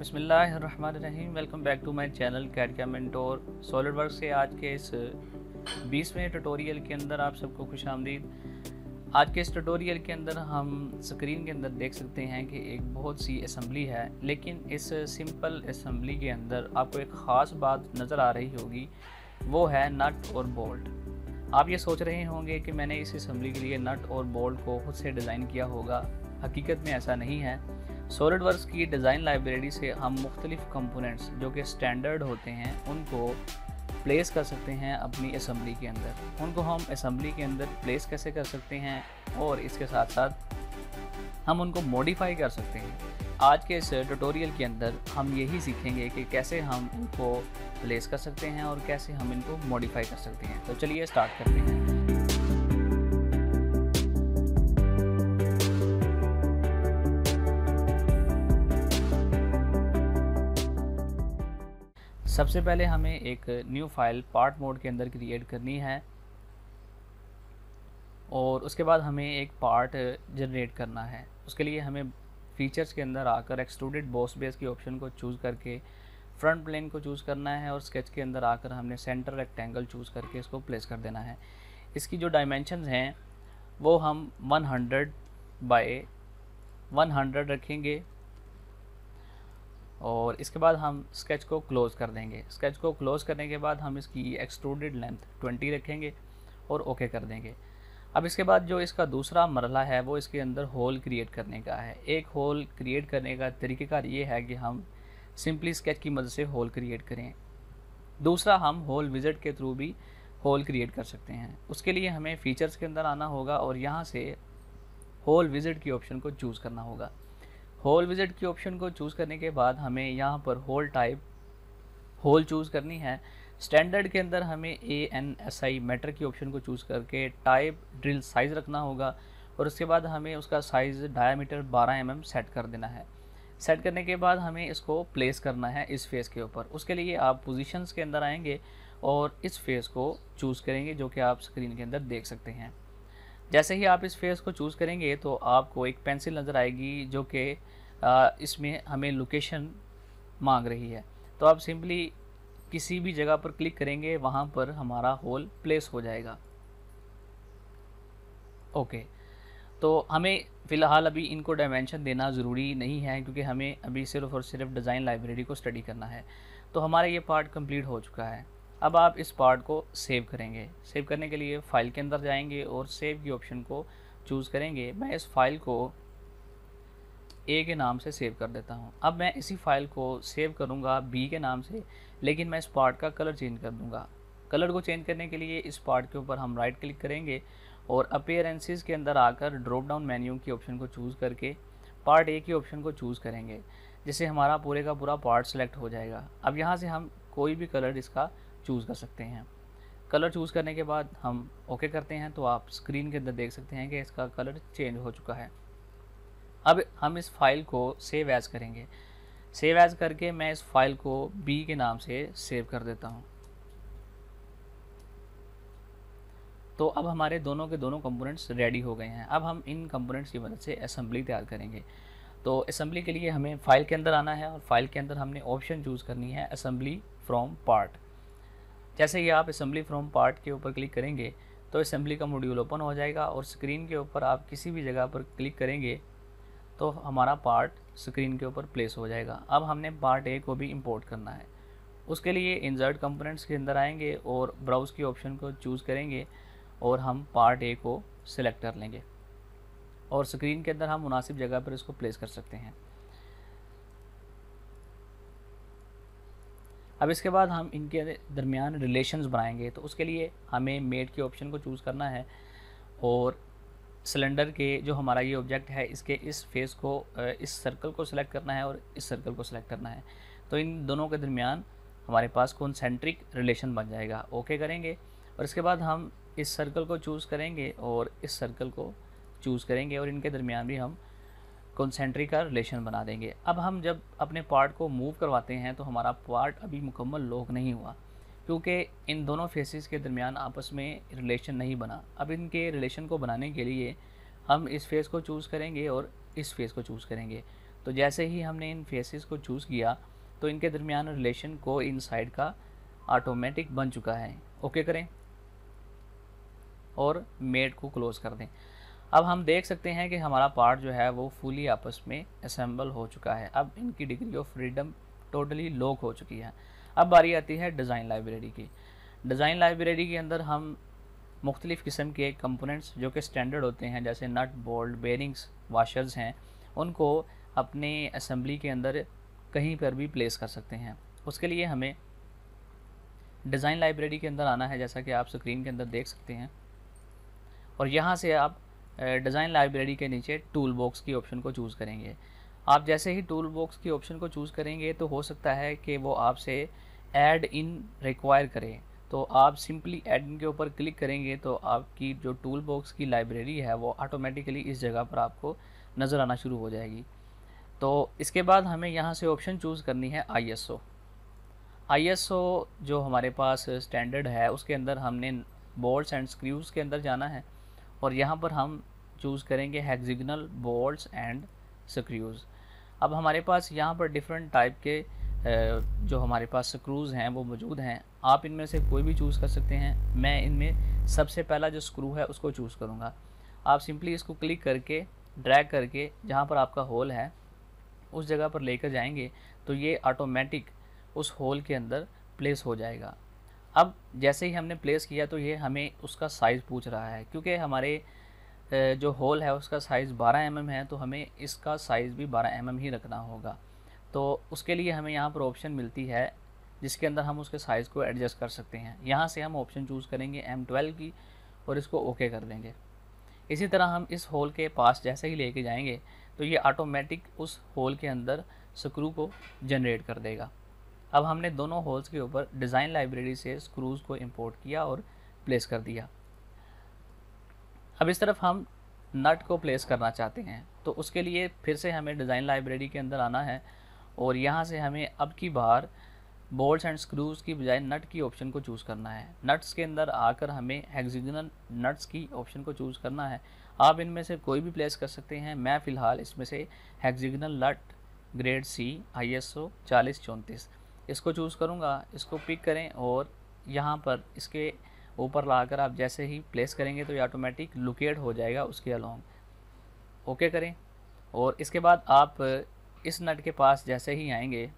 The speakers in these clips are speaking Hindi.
बसमीम welcome back to my channel CAD का मेंटोर सॉलिड वर्क से आज के इस बीसवें ट्यूटोरियल के अंदर आप सबको खुश आमदीद आज के इस ट्यूटोरियल के अंदर हम स्क्रीन के अंदर देख सकते हैं कि एक बहुत सी असम्बली है लेकिन इस सिंपल असम्बली के अंदर आपको एक ख़ास बात नज़र आ रही होगी वो है नट और बोल्ट आप ये सोच रहे होंगे कि मैंने इस असम्बली के लिए नट और बोल्ट को खुद से डिज़ाइन किया होगा हकीकत में ऐसा नहीं है सोलड वर्क की डिज़ाइन लाइब्रेरी से हम मुख्तलिफ कंपोनेंट्स जो कि स्टैंडर्ड होते हैं उनको प्लेस कर सकते हैं अपनी असम्बली के अंदर उनको हम असम्बली के अंदर प्लेस कैसे कर सकते हैं और इसके साथ साथ हम उनको मॉडिफाई कर सकते हैं आज के इस ट्यूटोरियल के अंदर हम यही सीखेंगे कि कैसे हम इनको प्लेस कर सकते हैं और कैसे हम इनको मॉडिफाई कर सकते हैं तो चलिए स्टार्ट करते हैं सबसे पहले हमें एक न्यू फाइल पार्ट मोड के अंदर क्रिएट करनी है और उसके बाद हमें एक पार्ट जनरेट uh, करना है उसके लिए हमें फीचर्स के अंदर आकर एक्सट्रूडेड बॉस बेस की ऑप्शन को चूज़ करके फ्रंट प्लेन को चूज़ करना है और स्केच के अंदर आकर हमने सेंटर रेक्टेंगल चूज़ करके इसको प्लेस कर देना है इसकी जो डायमेंशन हैं वो हम 100 बाई वन रखेंगे और इसके बाद हम स्केच को क्लोज़ कर देंगे स्केच को क्लोज़ करने के बाद हम इसकी एक्सट्रूडेड लेंथ 20 रखेंगे और ओके कर देंगे अब इसके बाद जो इसका दूसरा मरला है वो इसके अंदर होल क्रिएट करने का है एक होल क्रिएट करने का तरीक़ेकार ये है कि हम सिंपली स्केच की मदद से होल क्रिएट करें दूसरा हम होल विजिट के थ्रू भी होल क्रिएट कर सकते हैं उसके लिए हमें फ़ीचर्स के अंदर आना होगा और यहाँ से होल विजिट की ऑप्शन को चूज़ करना होगा होल विजिट की ऑप्शन को चूज़ करने के बाद हमें यहाँ पर होल टाइप होल चूज़ करनी है स्टैंडर्ड के अंदर हमें A N S I metric की ऑप्शन को चूज़ करके टाइप ड्रिल साइज़ रखना होगा और उसके बाद हमें उसका size diameter 12 M mm set कर देना है सेट करने के बाद हमें इसको प्लेस करना है इस फेस के ऊपर उसके लिए आप पोजीशंस के अंदर आएंगे और इस फेस को चूज़ करेंगे जो कि आप स्क्रीन के अंदर देख सकते हैं जैसे ही आप इस फेस को चूज़ करेंगे तो आपको एक पेंसिल नज़र आएगी जो कि इसमें हमें लोकेशन मांग रही है तो आप सिंपली किसी भी जगह पर क्लिक करेंगे वहाँ पर हमारा होल प्लेस हो जाएगा ओके तो हमें फ़िलहाल अभी इनको डायमेंशन देना ज़रूरी नहीं है क्योंकि हमें अभी सिर्फ़ और सिर्फ डिज़ाइन लाइब्रेरी को स्टडी करना है तो हमारा ये पार्ट कंप्लीट हो चुका है अब आप इस पार्ट को सेव करेंगे सेव करने के लिए फ़ाइल के अंदर जाएंगे और सेव की ऑप्शन को चूज़ करेंगे मैं इस फाइल को ए के नाम से सेव कर देता हूँ अब मैं इसी फाइल को सेव करूँगा बी के नाम से लेकिन मैं इस पार्ट का कलर चेंज कर दूँगा कलर को चेंज करने के लिए इस पार्ट के ऊपर हम राइट क्लिक करेंगे और अपेयरेंसेज के अंदर आकर ड्रॉप डाउन मेन्यू की ऑप्शन को चूज़ करके पार्ट ए के ऑप्शन को चूज़ करेंगे जिससे हमारा पूरे का पूरा पार्ट सेलेक्ट हो जाएगा अब यहाँ से हम कोई भी कलर इसका चूज़ कर सकते हैं कलर चूज़ करने के बाद हम ओके करते हैं तो आप स्क्रीन के अंदर देख सकते हैं कि इसका कलर चेंज हो चुका है अब हम इस फाइल को सेव एज़ करेंगे सेव एज़ करके मैं इस फाइल को बी के नाम से सेव कर देता हूँ तो अब हमारे दोनों के दोनों कंपोनेंट्स रेडी हो गए हैं अब हम इन कंपोनेंट्स की मदद से असम्बली तैयार करेंगे तो असम्बली के लिए हमें फ़ाइल के अंदर आना है और फाइल के अंदर हमने ऑप्शन चूज़ करनी है असम्बली फ्रॉम पार्ट जैसे ही आप असम्बली फ्रॉम पार्ट के ऊपर क्लिक करेंगे तो असम्बली का मॉड्यूल ओपन हो जाएगा और स्क्रीन के ऊपर आप किसी भी जगह पर क्लिक करेंगे तो हमारा पार्ट स्क्रीन के ऊपर प्लेस हो जाएगा अब हमने पार्ट ए को भी इंपोर्ट करना है उसके लिए इंजर्ट कंपोनेंट्स के अंदर आएंगे और ब्राउज़ के ऑप्शन को चूज़ करेंगे और हम पार्ट ए को सिलेक्ट कर लेंगे और स्क्रीन के अंदर हम मुनासिब जगह पर इसको प्लेस कर सकते हैं अब इसके बाद हम इनके दरमियान रिलेशन बनाएंगे तो उसके लिए हमें मेड के ऑप्शन को चूज़ करना है और सिलेंडर के जो हमारा ये ऑब्जेक्ट है इसके इस फेस को इस सर्कल को सिलेक्ट करना है और इस सर्कल को सिलेक्ट करना है तो इन दोनों के दरमियान हमारे पास कॉन्सेंट्रिक रिलेशन बन जाएगा ओके करेंगे और इसके बाद हम इस सर्कल को चूज़ करेंगे और इस सर्कल को चूज़ करेंगे और इनके दरमियान भी हम कंसेंट्री का रिलेशन बना देंगे अब हम जब अपने पार्ट को मूव करवाते हैं तो हमारा पार्ट अभी मुकम्मल लॉक नहीं हुआ क्योंकि इन दोनों फेसेस के दरमियान आपस में रिलेशन नहीं बना अब इनके रिलेशन को बनाने के लिए हम इस फेस को चूज़ करेंगे और इस फेस को चूज़ करेंगे तो जैसे ही हमने इन फेसेस को चूज़ किया तो इनके दरमियान रिलेशन को इन साइड का ऑटोमेटिक बन चुका है ओके करें और मेड को क्लोज़ कर दें अब हम देख सकते हैं कि हमारा पार्ट जो है वो फुली आपस में असम्बल हो चुका है अब इनकी degree of freedom totally lock हो चुकी है अब बारी आती है डिज़ाइन लाइब्रेरी की डिज़ाइन लाइब्रेरी के अंदर हम मुख्तलिफ़ किस्म के कंपोनेंट्स जो कि स्टैंडर्ड होते हैं जैसे नट बोल्ट बेरिंग्स वाशर्स हैं उनको अपने असम्बली के अंदर कहीं पर भी प्लेस कर सकते हैं उसके लिए हमें डिज़ाइन लाइब्रेरी के अंदर आना है जैसा कि आप स्क्रीन के अंदर देख सकते हैं और यहाँ से आप डिज़ाइन लाइब्रेरी के नीचे टूल बॉक्स की ऑप्शन को चूज़ करेंगे आप जैसे ही टूल बॉक्स की ऑप्शन को चूज़ करेंगे तो हो सकता है कि वो आपसे ऐड इन रिक्वायर करें तो आप सिंपली ऐड इन के ऊपर क्लिक करेंगे तो आपकी जो टूल बॉक्स की लाइब्रेरी है वो ऑटोमेटिकली इस जगह पर आपको नज़र आना शुरू हो जाएगी तो इसके बाद हमें यहाँ से ऑप्शन चूज़ करनी है I S O I S O जो हमारे पास स्टैंडर्ड है उसके अंदर हमने बोर्ड्स एंड स्क्रूज़ के अंदर जाना है और यहाँ पर हम चूज़ करेंगे हेक्सिगनल बोल्ट्स एंड स्क्रूज़ अब हमारे पास यहाँ पर डिफरेंट टाइप के जो हमारे पास स्क्रूज़ हैं वो मौजूद हैं आप इनमें से कोई भी चूज़ कर सकते हैं मैं इनमें सबसे पहला जो स्क्रू है उसको चूज़ करूँगा आप सिंपली इसको क्लिक करके ड्रैग करके जहाँ पर आपका होल है उस जगह पर लेकर जाएंगे तो ये ऑटोमेटिक उस होल के अंदर प्लेस हो जाएगा अब जैसे ही हमने प्लेस किया तो ये हमें उसका साइज़ पूछ रहा है क्योंकि हमारे जो होल है उसका साइज़ बारह एम mm एम है तो हमें इसका साइज़ भी बारह एम mm एम ही रखना होगा तो उसके लिए हमें यहाँ पर ऑप्शन मिलती है जिसके अंदर हम उसके साइज़ को एडजस्ट कर सकते हैं यहाँ से हम ऑप्शन चूज़ करेंगे एम ट्वेल्व की और इसको ओके कर देंगे इसी तरह हम इस होल के पास जैसे ही लेके जाएंगे तो ये ऑटोमेटिक उस होल के अंदर स्क्रू को जनरेट कर देगा अब हमने दोनों होल्स के ऊपर डिज़ाइन लाइब्रेरी से स्क्रूज़ को इंपोर्ट किया और प्लेस कर दिया अब इस तरफ हम नट को प्लेस करना चाहते हैं तो उसके लिए फिर से हमें डिज़ाइन लाइब्रेरी के अंदर आना है और यहाँ से हमें अब की बार बोल्ट्स एंड स्क्रूज़ की बजाय नट की ऑप्शन को चूज़ करना है नट्स के अंदर आकर हमें हेक्सिजनल नट्स की ऑप्शन को चूज़ करना है आप इनमें से कोई भी प्लेस कर सकते हैं मैं फ़िलहाल इसमें से हेक्सिजनल नट grade C I S O चालीस चौंतीस इसको चूज़ करूँगा इसको पिक करें और यहाँ पर इसके ऊपर लाकर आप जैसे ही प्लेस करेंगे तो ये ऑटोमेटिक लोकेट हो जाएगा उसके अलॉन्ग ओके करें और इसके बाद आप इस नट के पास जैसे ही आएंगे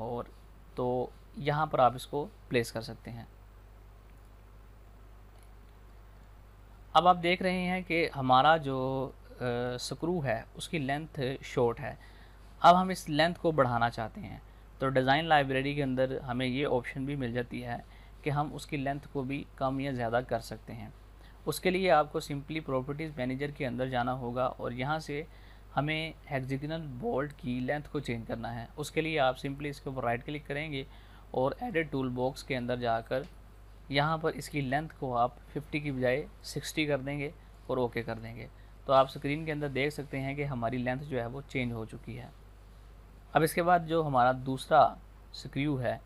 और तो यहाँ पर आप इसको प्लेस कर सकते हैं अब आप देख रहे हैं कि हमारा जो स्क्रू है उसकी लेंथ शॉर्ट है अब हम इस लेंथ को बढ़ाना चाहते हैं तो डिज़ाइन लाइब्रेरी के अंदर हमें ये ऑप्शन भी मिल जाती है कि हम उसकी लेंथ को भी कम या ज़्यादा कर सकते हैं उसके लिए आपको सिंपली प्रॉपर्टीज़ मैनेजर के अंदर जाना होगा और यहाँ से हमें हेक्जिकनल बोल्ट की लेंथ को चेंज करना है उसके लिए आप सिंपली इसके ऊपर राइट क्लिक करेंगे और एडिट टूल बॉक्स के अंदर जाकर यहाँ पर इसकी लेंथ को आप 50 की बजाय 60 कर देंगे और ओके कर देंगे तो आप स्क्रीन के अंदर देख सकते हैं कि हमारी लेंथ जो है वो चेंज हो चुकी है अब इसके बाद जो हमारा दूसरा स्क्रू है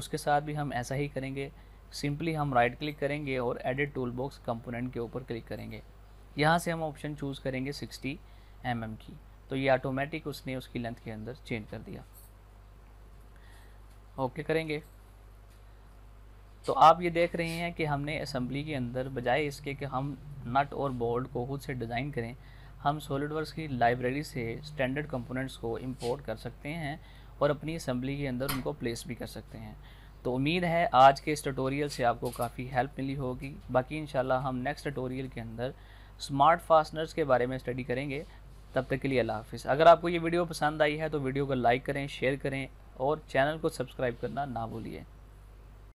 उसके साथ भी हम ऐसा ही करेंगे सिंपली हम राइट क्लिक करेंगे और एडिट टूल बॉक्स कंपोनेंट के ऊपर क्लिक करेंगे यहाँ से हम ऑप्शन चूज़ करेंगे 60 एम mm की तो ये ऑटोमेटिक उसने उसकी लेंथ के अंदर चेंज कर दिया ओके करेंगे तो आप ये देख रहे हैं कि हमने असम्बली के अंदर बजाय इसके कि हम नट और बोल्ट को खुद से डिज़ाइन करें हम सॉलिडवर्क्स की लाइब्रेरी से स्टैंडर्ड कंपोनेंट्स को इंपोर्ट कर सकते हैं और अपनी असम्बली के अंदर उनको प्लेस भी कर सकते हैं तो उम्मीद है आज के इस ट्यूटोरियल से आपको काफ़ी हेल्प मिली होगी बाकी इन हम नेक्स्ट ट्यूटोरियल के अंदर स्मार्ट फास्टनर्स के बारे में स्टडी करेंगे तब तक के लिए अल्लाह हाफ़ अगर आपको ये वीडियो पसंद आई है तो वीडियो को लाइक करें शेयर करें और चैनल को सब्सक्राइब करना ना भूलिए